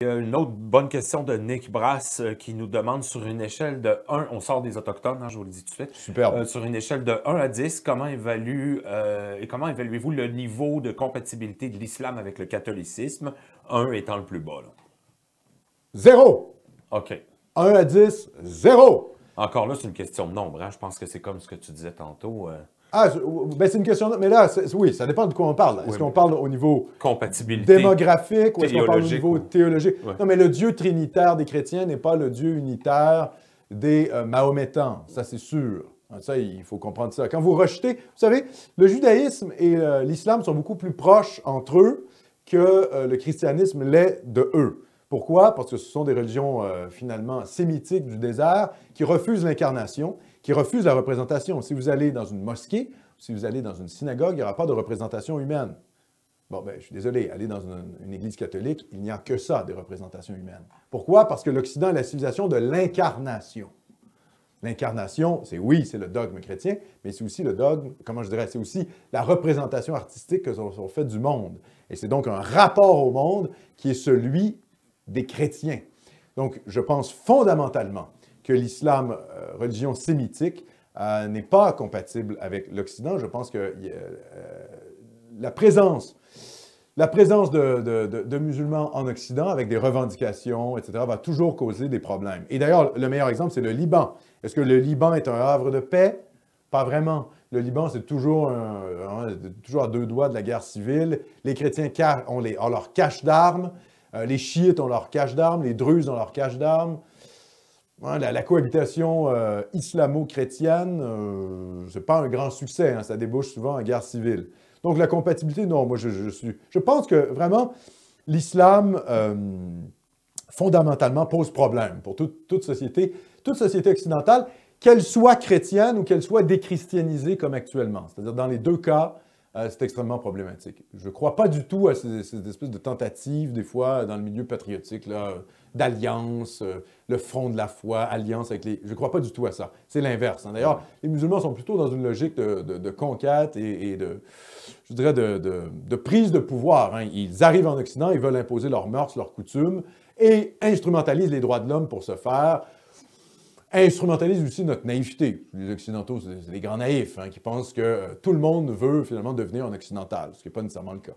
Il y a une autre bonne question de Nick Brass euh, qui nous demande sur une échelle de 1, on sort des Autochtones, hein, je vous le dis tout de suite. Euh, sur une échelle de 1 à 10, comment, évalue, euh, et comment évaluez-vous le niveau de compatibilité de l'islam avec le catholicisme, 1 étant le plus bas? 0 Zéro! OK. 1 à 10, zéro! Encore là, c'est une question de nombre. Hein? Je pense que c'est comme ce que tu disais tantôt. Ah, ben c'est une question. Mais là, oui, ça dépend de quoi on parle. Est-ce qu'on parle au niveau compatibilité démographique ou est-ce qu'on parle au niveau théologique? Non, mais le Dieu trinitaire des chrétiens n'est pas le Dieu unitaire des euh, mahométans. Ça, c'est sûr. Hein, ça, il faut comprendre ça. Quand vous rejetez, vous savez, le judaïsme et euh, l'islam sont beaucoup plus proches entre eux que euh, le christianisme l'est de eux. Pourquoi? Parce que ce sont des religions finalement sémitiques du désert qui refusent l'incarnation qui refuse la représentation. Si vous allez dans une mosquée, si vous allez dans une synagogue, il n'y aura pas de représentation humaine. Bon, ben, je suis désolé, aller dans une, église catholique, il n'y a que ça, des représentations humaines. Pourquoi? Parce que l'Occident est la civilisation de l'incarnation. L'incarnation, c'est oui, c'est le dogme chrétien, mais c'est aussi le dogme, comment je dirais, c'est aussi la représentation artistique que l'on fait du monde. Et c'est donc un rapport au monde qui est celui des chrétiens. Donc, je pense fondamentalement que l'islam, euh, religion sémitique, euh, n'est pas compatible avec l'Occident. Je pense que euh, la présence, la présence de, musulmans en Occident avec des revendications, etc., va toujours causer des problèmes. Et d'ailleurs, le meilleur exemple, c'est le Liban. Est-ce que le Liban est un havre de paix? Pas vraiment. Le Liban, c'est toujours, toujours à deux doigts de la guerre civile. Les chrétiens ont, leur cache d'armes. les chiites ont leur cache d'armes. Les druzes ont leur cache d'armes la, cohabitation euh, islamo-chrétienne, ce euh, c'est pas un grand succès. Hein. ça débouche souvent en guerre civile. Donc la compatibilité, non, moi je, suis. Je pense que vraiment l'islam euh, fondamentalement pose problème pour toute société, toute société occidentale, qu'elle soit chrétienne ou qu'elle soit déchristianisée comme actuellement. C'est-à-dire dans les deux cas, euh, c'est extrêmement problématique. Je ne crois pas du tout à ces, espèces de tentatives, des fois, dans le milieu patriotique, d'alliance, euh, le front de la foi, alliance avec les... Je ne crois pas du tout à ça. C'est l'inverse. Hein. D'ailleurs, les musulmans sont plutôt dans une logique de, conquête et, de, je dirais, de, prise de pouvoir. Hein. Ils arrivent en Occident, ils veulent imposer leurs mœurs, leurs coutumes, et instrumentalisent les droits de l'homme pour se faire instrumentalise aussi notre naïveté. Les Occidentaux, c'est des grands naïfs hein, qui pensent que euh, tout le monde veut finalement devenir un occidental, ce qui n'est pas nécessairement le cas.